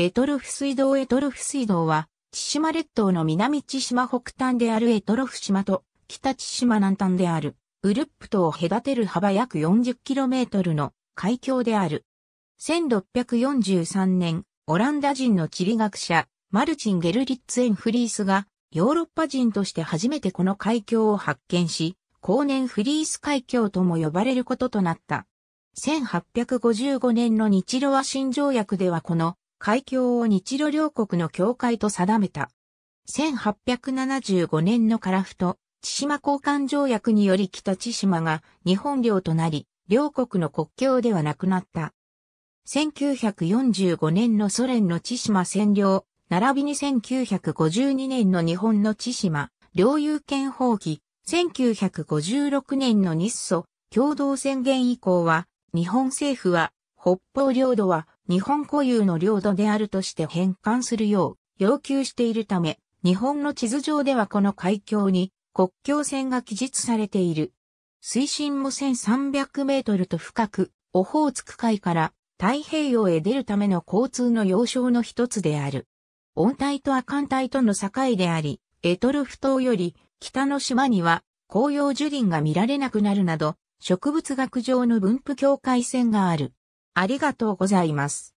エトロフ水道エトロフ水道は、千島列島の南千島北端であるエトロフ島と、北千島南端である、ウルップ島を隔てる幅約 40km の海峡である。1643年、オランダ人の地理学者、マルチン・ゲルリッツ・エン・フリースが、ヨーロッパ人として初めてこの海峡を発見し、後年フリース海峡とも呼ばれることとなった。1855年の日露和親条約ではこの海峡を日露両国の境界と定めた。1875年の樺太、千島交換条約により北千島が日本領となり、両国の国境ではなくなった。1945年のソ連の千島占領、並びに1952年の日本の千島、領有権放棄、1956年の日ソ、共同宣言以降は、日本政府は、北方領土は日本固有の領土であるとして返還するよう要求しているため、日本の地図上ではこの海峡に国境線が記述されている。水深も1300メートルと深く、オホーツク海から太平洋へ出るための交通の要衝の一つである。温帯と亜寒帯との境であり、エトルフ島より北の島には紅葉樹林が見られなくなるなど、植物学上の分布境界線がある。ありがとうございます。